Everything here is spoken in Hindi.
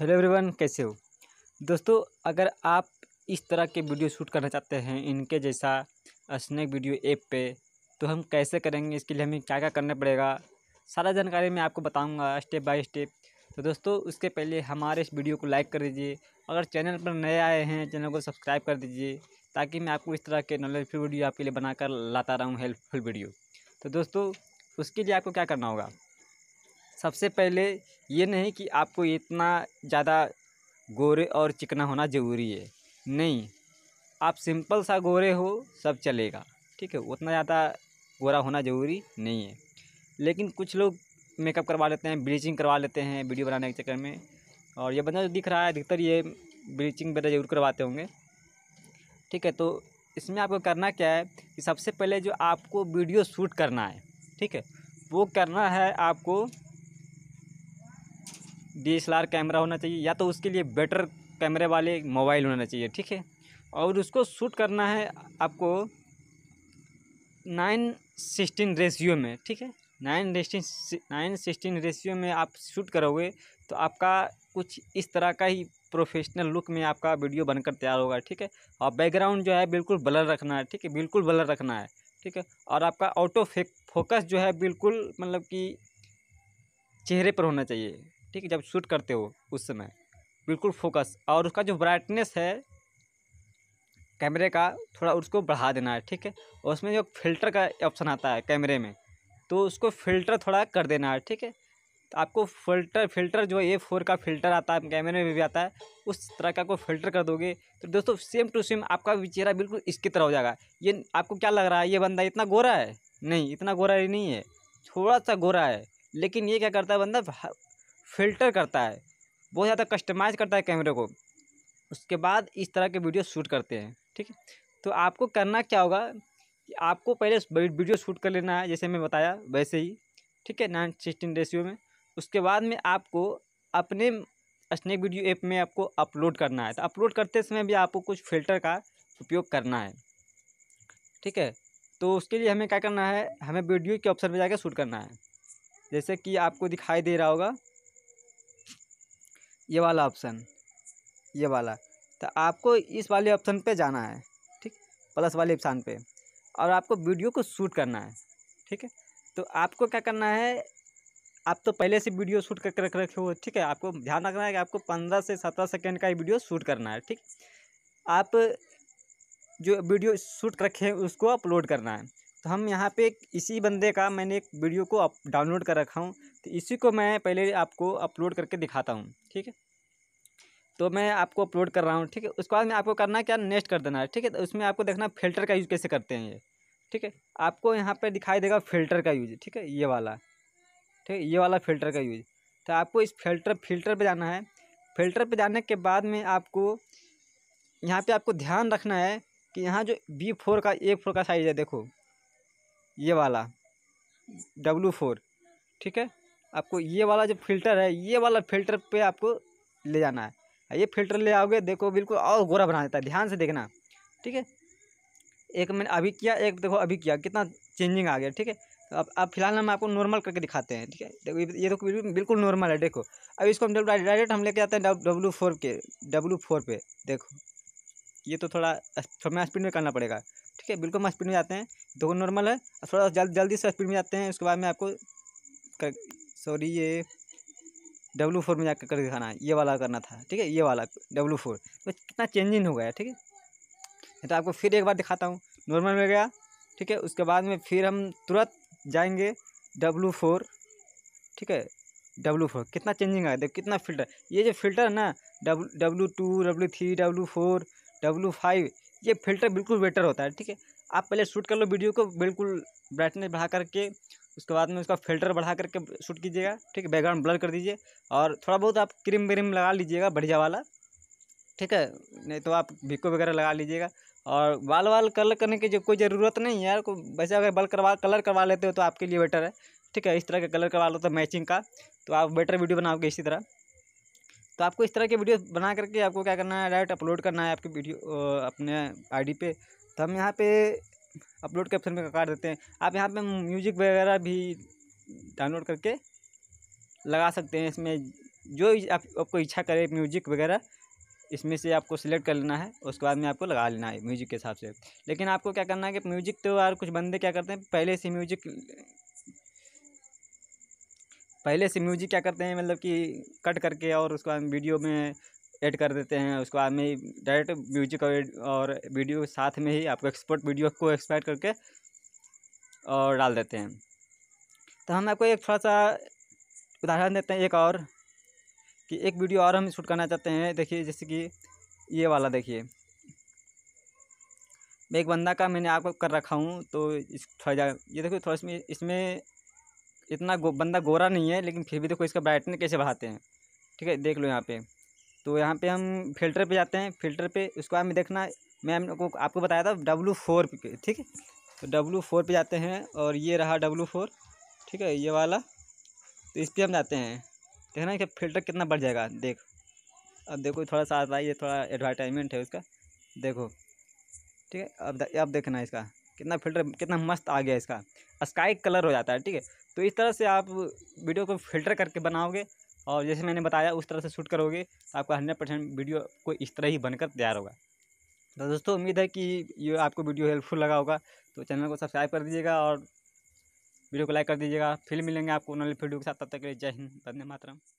हेलो एवरीवन कैसे हो दोस्तों अगर आप इस तरह के वीडियो शूट करना चाहते हैं इनके जैसा स्नैक वीडियो ऐप पे तो हम कैसे करेंगे इसके लिए हमें क्या क्या करना पड़ेगा सारा जानकारी मैं आपको बताऊंगा स्टेप बाय स्टेप तो दोस्तों उसके पहले हमारे इस वीडियो को लाइक कर दीजिए अगर चैनल पर नए आए हैं चैनल को सब्सक्राइब कर दीजिए ताकि मैं आपको इस तरह के नॉलेजफुल वीडियो आपके लिए बनाकर लाता रहूँ हेल्पफुल वीडियो तो दोस्तों उसके लिए आपको क्या करना होगा सबसे पहले ये नहीं कि आपको इतना ज़्यादा गोरे और चिकना होना ज़रूरी है नहीं आप सिंपल सा गोरे हो सब चलेगा ठीक है उतना ज़्यादा गोरा होना ज़रूरी नहीं है लेकिन कुछ लोग मेकअप करवा लेते हैं ब्लीचिंग करवा लेते हैं वीडियो बनाने के चक्कर में और ये बंदा जो दिख रहा है अधिकतर ये ब्लीचिंग वगैरह जरूर करवाते होंगे ठीक है तो इसमें आपको करना क्या है कि सबसे पहले जो आपको वीडियो शूट करना है ठीक है वो करना है आपको डी कैमरा होना चाहिए या तो उसके लिए बेटर कैमरे वाले मोबाइल होना चाहिए ठीक है और उसको शूट करना है आपको नाइन सिक्सटीन रेशियो में ठीक है नाइन रेस्टिन नाइन सिक्सटीन रेशियो में आप शूट करोगे तो आपका कुछ इस तरह का ही प्रोफेशनल लुक में आपका वीडियो बनकर तैयार होगा ठीक है और बैकग्राउंड जो है बिल्कुल ब्लर रखना है ठीक है बिल्कुल ब्लर रखना है ठीक है और आपका ऑटो फोकस जो है बिल्कुल मतलब कि चेहरे पर होना चाहिए ठीक है जब शूट करते हो उस समय बिल्कुल फोकस और उसका जो ब्राइटनेस है कैमरे का थोड़ा उसको बढ़ा देना है ठीक है और उसमें जो फिल्टर का ऑप्शन आता है कैमरे में तो उसको फिल्टर थोड़ा कर देना है ठीक है तो आपको फिल्टर फिल्टर जो ए फोर का फिल्टर आता है कैमरे में भी आता है उस तरह का को फिल्टर कर दोगे तो दोस्तों सेम टू सेम आपका भी चेहरा बिल्कुल इसकी तरह हो जाएगा ये आपको क्या लग रहा है ये बंदा इतना गोरा है नहीं इतना गोरा ही नहीं है थोड़ा सा गोरा है लेकिन ये क्या करता है बंदा फ़िल्टर करता है बहुत ज़्यादा कस्टमाइज़ करता है कैमरे को उसके बाद इस तरह के वीडियो शूट करते हैं ठीक है तो आपको करना क्या होगा कि आपको पहले वीडियो शूट कर लेना है जैसे मैं बताया वैसे ही ठीक है नाइन सिक्सटीन रेशियो में उसके बाद में आपको अपने स्नैक वीडियो ऐप में आपको अपलोड करना है तो अपलोड करते समय भी आपको कुछ फ़िल्टर का उपयोग करना है ठीक है तो उसके लिए हमें क्या करना है हमें वीडियो के ऑप्शन पर जाकर शूट करना है जैसे कि आपको दिखाई दे रहा होगा ये वाला ऑप्शन ये वाला तो आपको इस वाले ऑप्शन पे जाना है ठीक प्लस वाले ऑप्शन पे और आपको वीडियो को शूट करना है ठीक है तो आपको क्या करना है आप तो पहले से वीडियो शूट करके रख रखे हो ठीक है आपको ध्यान रखना है कि आपको पंद्रह से सत्रह सेकेंड का ही वीडियो शूट करना है ठीक आप जो वीडियो शूट रखे हैं उसको अपलोड करना है तो हम यहाँ पे इसी बंदे का मैंने एक वीडियो को अप डाउनलोड कर रखा हूँ तो इसी को मैं पहले आपको अपलोड करके दिखाता हूँ ठीक है तो मैं आपको अपलोड कर रहा हूँ ठीक है उसके बाद में आपको करना क्या नेक्स्ट कर देना है ठीक है तो उसमें आपको देखना फिल्टर का यूज़ कैसे करते हैं ये ठीक है आपको यहाँ पर दिखाई देगा फिल्टर का यूज ठीक है ये वाला ठीक है ये वाला फिल्टर का यूज तो आपको इस फिल्टर फिल्टर पर जाना है फिल्टर पर जाने के बाद में आपको यहाँ पर आपको ध्यान रखना है कि यहाँ जो बी फोर का ए फोर का साइज़ है देखो ये वाला डब्लू फोर ठीक है आपको ये वाला जो फिल्टर है ये वाला फिल्टर पे आपको ले जाना है ये फिल्टर ले आओगे देखो बिल्कुल और गोरा बना देता है ध्यान से देखना ठीक है एक मैंने अभी किया एक देखो अभी किया कितना चेंजिंग आ गया ठीक है तो अब अब फिलहाल हम आपको नॉर्मल करके दिखाते हैं ठीक है देखो ये देखो तो बिल्कुल नॉर्मल है देखो अब इसको हम डायरेक्ट हम लेके आते हैं डब्लू फोर के डब्लू फोर पे देखो ये तो थोड़ा थोड़ा स्पीड में करना पड़ेगा ठीक है बिल्कुल हम स्पीड में जाते हैं दो नॉर्मल है थोड़ा जल्द जल्दी से स्पीड में जाते हैं उसके बाद में आपको सॉरी ये डब्लू फोर में जाकर कर दिखाना है ये वाला करना था ठीक है ये वाला डब्लू फोर तो कितना चेंजिंग हो गया ठीक है तो आपको फिर एक बार दिखाता हूँ नॉर्मल में गया ठीक है उसके बाद में फिर हम तुरंत जाएंगे डब्लू फोर ठीक है डब्लू फोर कितना चेंजिंग आया देखो कितना फिल्टर ये जो फिल्टर है ना W W two W three W four W five ये फिल्टर बिल्कुल बेटर होता है ठीक है आप पहले शूट कर लो वीडियो को बिल्कुल ब्राइटनेस बढ़ा करके उसके बाद में उसका फिल्टर बढ़ा करके शूट कीजिएगा ठीक है बैकग्राउंड ब्लर कर दीजिए और थोड़ा बहुत आप क्रीम व्रीम लगा लीजिएगा बढ़िया वाला ठीक है नहीं तो आप भिको वगैरह लगा लीजिएगा और बाल वाल कलर करने की जो कोई ज़रूरत नहीं है यार को वैसे अगर बाल करवा कलर करवा लेते हो तो आपके लिए बेटर है ठीक है इस तरह का कलर करवा लो तो मैचिंग का तो आप बेटर वीडियो बनाओगे इसी तरह तो आपको इस तरह के वीडियो बना करके आपको क्या करना है डायरेक्ट अपलोड करना है आपके वीडियो अपने आईडी पे तो हम यहाँ पे अपलोड के ऑप्शन में काट देते हैं आप यहाँ पे म्यूजिक वगैरह भी डाउनलोड करके लगा सकते हैं इसमें जो आप, आपको इच्छा करे म्यूजिक वगैरह इसमें से आपको सिलेक्ट कर लेना है उसके बाद में आपको लगा लेना है म्यूजिक के हिसाब से लेकिन आपको क्या करना है कि म्यूजिक तो यार कुछ बंदे क्या करते हैं पहले से म्यूजिक पहले से म्यूजिक क्या करते हैं मतलब कि कट करके और उसको हम वीडियो में ऐड कर देते हैं उसको बाद में डायरेक्ट म्यूजिक और वीडियो साथ में ही आपको एक्सपर्ट वीडियो को एक्सपर्ट करके और डाल देते हैं तो हम आपको एक थोड़ा सा उदाहरण देते हैं एक और कि एक वीडियो और हम शूट करना चाहते हैं देखिए जैसे कि ये वाला देखिए मैं एक बंदा का मैंने आपको कर रखा हूँ तो इस थोड़ा ये देखो थोड़ा इसमें इतना गो, बंदा गोरा नहीं है लेकिन फिर भी देखो इसका ब्राइटनेस कैसे बढ़ाते हैं ठीक है देख लो यहाँ पे तो यहाँ पे हम फिल्टर पे जाते हैं फिल्टर पे उसको हमें देखना मैं आपको आपको बताया था डब्लू फोर पे ठीक है तो डब्लू फोर पे जाते हैं और ये रहा डब्लू फोर ठीक है ये वाला तो इस पर हम जाते हैं देखना कि फिल्टर कितना बढ़ जाएगा देख अब देखो थोड़ा सा आता है ये थोड़ा एडवर्टाइजमेंट है उसका देखो ठीक है अब अब देखना इसका कितना फिल्टर कितना मस्त आ गया इसका स्काई कलर हो जाता है ठीक है तो इस तरह से आप वीडियो को फिल्टर करके बनाओगे और जैसे मैंने बताया उस तरह से शूट करोगे तो आपका हंड्रेड परसेंट वीडियो को इस तरह ही बनकर तैयार होगा तो दोस्तों उम्मीद है कि ये आपको वीडियो हेल्पफुल लगा होगा तो चैनल को सब्सक्राइब कर दीजिएगा और वीडियो को लाइक कर दीजिएगा फिर मिलेंगे आपको नॉलेज वीडियो के साथ तब तक के लिए जय हिंद बंदे मातरम